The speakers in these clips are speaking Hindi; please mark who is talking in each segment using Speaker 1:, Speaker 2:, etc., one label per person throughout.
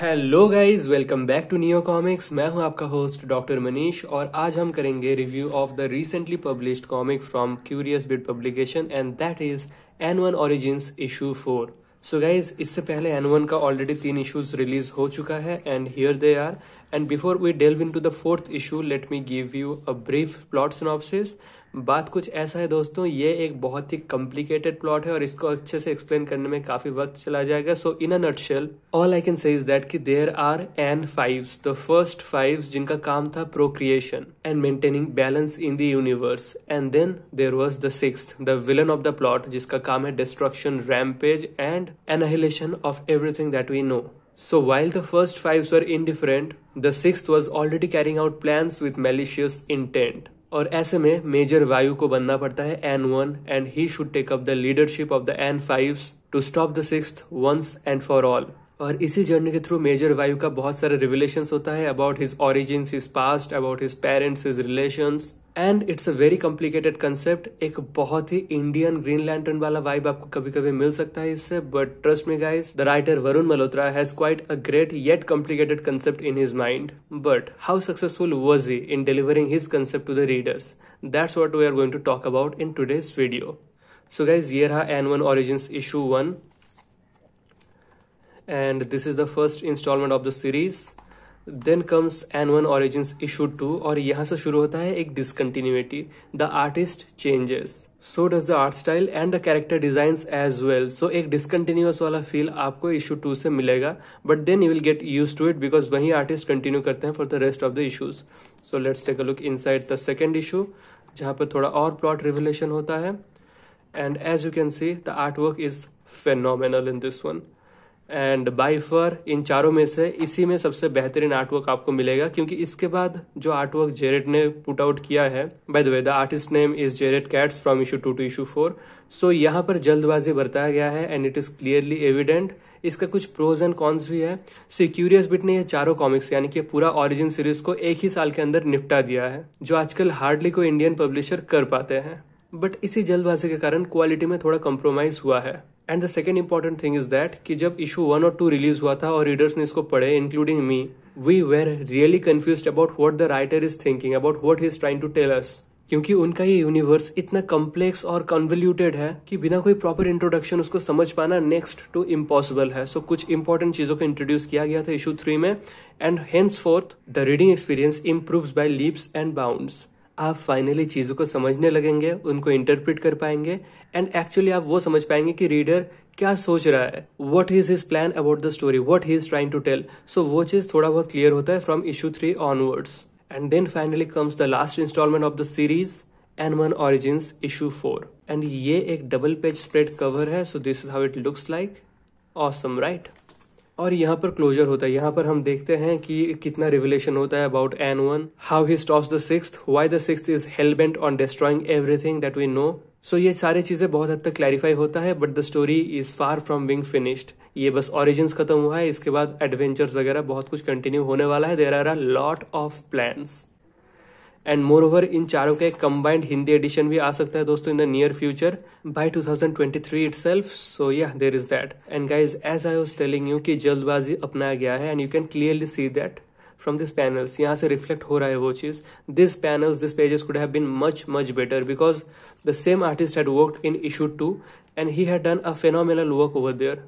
Speaker 1: Hello guys welcome back to Neo Comics मैं हूं आपका होस्ट डॉक्टर मनीष और आज हम करेंगे review of the recently published comic from curious bit publication and that is N one origins issue four so guys इससे पहले एन वन का ऑलरेडी तीन इशूज रिलीज हो चुका है and here they are and before we delve into the fourth issue let me give you a brief plot synopsis बात कुछ ऐसा है दोस्तों ये एक बहुत ही कॉम्प्लिकेटेड प्लॉट है और इसको अच्छे से एक्सप्लेन करने में काफी वक्त चला जाएगा so in a nutshell all I can say is that कि there are N five the first five जिनका काम था procreation and maintaining balance in the universe and then there was the six the villain of the plot जिसका काम है destruction rampage and annihilation of everything that we know So while the first fives were indifferent, the sixth was already carrying out plans with malicious intent. और ऐसे में मेजर वायु को बनना पड़ता है N one and he should take up the leadership of the N five to stop the six once and for all और इसी जर्नी के थ्रू मेजर वायु का बहुत सारे रिविलेशन होता है about his origin his past about his parents his relation and it's a very complicated concept एक बहुत ही इंडियन ग्रीन लैंटर्न वाला वाइब आपको कभी कभी मिल सकता है इससे but trust me guys the writer Varun Malhotra has quite a great yet complicated concept in his mind but how successful was he in delivering his concept to the readers that's what we are going to talk about in today's video so guys ये रहा N one origin issue one and this is the first instalment of the series then comes N one origin issue two और यहाँ से शुरू होता है एक discontinuity the artist changes so does the art style and the character design as well so एक डिसकंटिन्यूस वाला फील आपको इशू टू से मिलेगा but then you will get used to it because वही आर्टिस्ट कंटिन्यू करते हैं for the rest of the issues so let's take a look inside the second issue जहाँ पर थोड़ा और प्लॉट रिवलेशन होता है and as you can see the art work is phenomenal in this one and by far in चारों में से इसी में सबसे बेहतरीन आर्टवर्क आपको मिलेगा क्योंकि इसके बाद जो आर्टवर्क जेरेट ने पुट आउट किया है by the way the artist name is Jarrett Cats from issue two to issue four so यहाँ पर जल्दबाजी बरताया गया है and it is clearly evident इसका कुछ प्रोज एंड कॉन्स भी है सो क्यूरियस बिट ने यह चारों कॉमिक्स यानी कि पूरा ऑरिजिन सीरीज को एक ही साल के अंदर निपटा दिया है जो आजकल हार्डली कोई इंडियन पब्लिशर कर पाते हैं बट इसी जल्दबाजी के कारण क्वालिटी में थोड़ा कॉम्प्रोमाइज हुआ है and the second important thing is that कि जब इशू वन और टू रिलीज हुआ था और रीडर्स ने इसको पढ़े including me we were really confuse about what the writer is thinking about what is trying to tell us क्योंकि उनका ये यूनिवर्स इतना कम्प्लेक्स और कन्वल्यूटेड है कि बिना कोई प्रॉपर इंट्रोडक्शन उसको समझ पाना नेक्स्ट टू इम्पॉसिबल है सो so, कुछ इंपॉर्टेंट चीजों को इंट्रोड्यूस किया गया था इशू थ्री में and hence forth the reading experience improve by leaps and bound आप फाइनली चीज़ों को समझने लगेंगे उनको इंटरप्रिट कर पाएंगे एंड एक्चुअली आप वो समझ पाएंगे कि रीडर क्या सोच रहा है what is his plan about the story what he is trying to tell so वो चीज़ थोड़ा बहुत क्लियर होता है from issue three onwards and then finally comes the last instalment of the series one origin issue four and ये एक डबल पेज स्प्रेड कवर है so this is how it looks like awesome right और यहाँ पर क्लोजर होता है यहाँ पर हम देखते हैं कि कितना रिविलेशन होता है about N one how he stop the six why the six is hellbent on destroying everything that we know so ये सारी चीज़ें बहुत हद तक क्लैरिफाई होता है but the story is far from being finished ये बस ऑरिजिन खत्म हुआ है इसके बाद एडवेंचर्स वगैरह बहुत कुछ कंटिन्यू होने वाला है there are are lot of plans and moreover in चारों का एक कंबाइंड हिंदी एडिशन भी आ सकता है दोस्तों in the near future by 2023 itself so yeah there is that and guys as I was telling you कि जल्दबाजी अपनाया गया है and you can clearly see that from this panels यहाँ से रिफ्लेक्ट हो रहा है वो चीज़ this panels this pages could have been much much better because the same artist had work in issue two and he had done a phenomenal work over there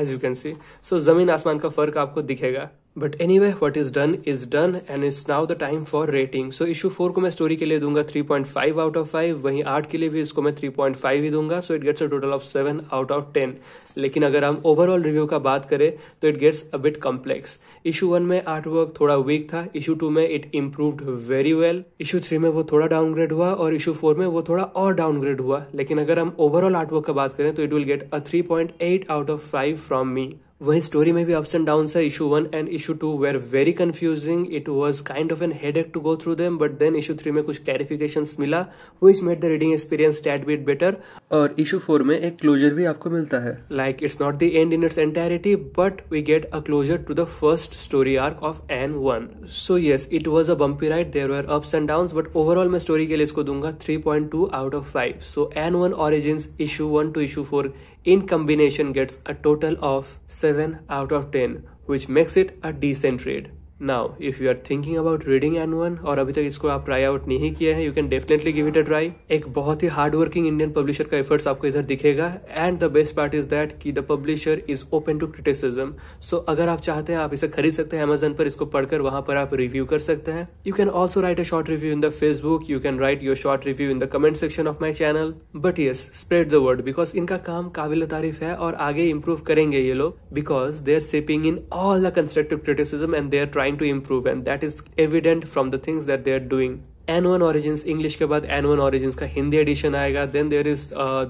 Speaker 1: as you can see so जमीन आसमान का फर्क आपको दिखेगा but anyway what is done is done and it's now the time for rating so issue four को मैं स्टोरी के लिए दूंगा three point five out of five वहीं आर्ट के लिए भी इसको मैं थ्री पॉइंट फाइव ही दूंगा so it gets a total of seven out of ten लेकिन अगर हम ओवरऑल रिव्यू का बात करें तो it gets a bit complex issue one में आर्ट वर्क थोड़ा वीक था इशू टू में it improved very well issue three में वो थोड़ा डाउनग्रेड हुआ और इशू फोर में वो थोड़ा और डाउनग्रेड हुआ लेकिन अगर हम ओवरऑल आर्ट वर्क का बात करें तो it will get a three point eight out of five from me वही स्टोरी में भी अप्स एंड डाउन है issue one and issue two were very confusing it was kind of an head to go through them but then issue three में कुछ क्लैरिफिकेशन मिला वो is made the reading experience that bit better और इशू फोर में एक क्लोजर भी आपको मिलता है like it's not the end in its entirety but we get a closure to the first story arc of N one so yes it was a bumpy ride there were ups and down but overall मैं स्टोरी के लिए इसको दूंगा three point two out of five so N one origin issue one to issue four in combination gets a total of seven 7 out of 10, which makes it a decent trade. Now if you are thinking about reading N one और अभी तक इसको आप ट्राई आउट नहीं किया है you can definitely give it a try एक बहुत ही हार्ड वर्किंग इंडियन पब्लिशर का एफर्ट्स आपको इधर दिखेगा and the best part is that की the publisher is open to criticism so अगर आप चाहते हैं आप इसे खरीद सकते हैं अमेजन पर इसको पढ़कर वहां पर आप रिव्यू कर सकते हैं you can also write a short review in the Facebook you can write your short review in the comment section of my channel but yes spread the word because इनका काम काबिल तारीफ है और आगे इम्प्रूव करेंगे ये लोग because they are sipping in all the constructive criticism and they are try trying to improve and that is evident from the things that they uh, are doing N one origin English के बाद एन वन ऑरिजिन का हिंदी एडिशन आएगा then there is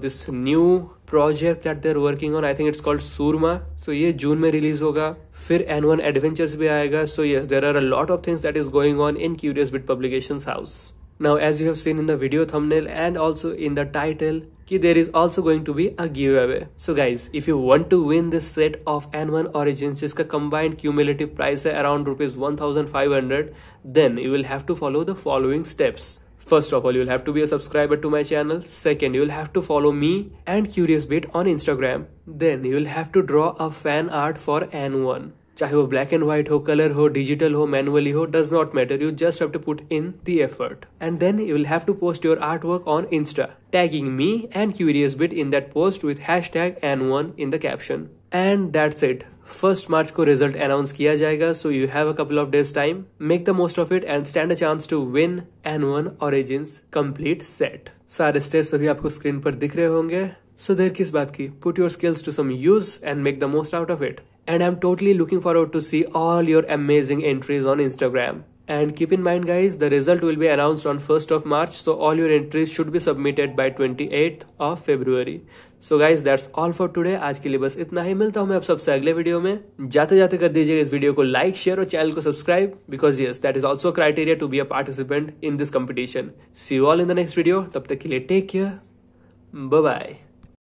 Speaker 1: this new project that they're working on I think it's called Soorma so ये जून में रिलीज होगा फिर एन वन एडवेंचर्स भी आएगा so yes there are a lot of things that is going on in Curious bit publication house Now as you have seen in the video thumbnail and also in the title ki there is also going to be a giveaway. So guys, if you want to win this set of N1 Origins a combined cumulative price around rupees 1500 then you will have to follow the following steps. First of all, you'll have to be a subscriber to my channel. Second, you'll have to follow me and Curious Bit on Instagram. Then you'll have to draw a fan art for N1. चाहे वो ब्लैक एंड व्हाइट हो कलर हो डिजिटल हो मैनुअली हो does not matter you just have to put in the effort and then you will have to post your art work on Insta tagging me and Curious Bit in that post with hashtag N one in the caption and that's it first March को रिजल्ट अनाउंस किया जाएगा so you have a couple of days time make the most of it and stand a chance to win N one origin complete set सारे स्टेप्स अभी आपको स्क्रीन पर दिख रहे होंगे सो देर किस बात की put your skills to some use and make the most out of it and I'm totally looking forward to see all your amazing entries on Instagram. And keep in mind guys, the result will be announced on 1st of March, so all your entries should be submitted by 28th of February. So guys that's all for today आज के लिए बस इतना ही मिलता हूं मैं आप सबसे अगले वीडियो में जाते जाते कर दीजिएगा इस वीडियो को लाइक शेयर और चैनल को subscribe because yes that is also criteria to be a participant in this competition see you all in the next video तब तक के लिए टेक केयर बाय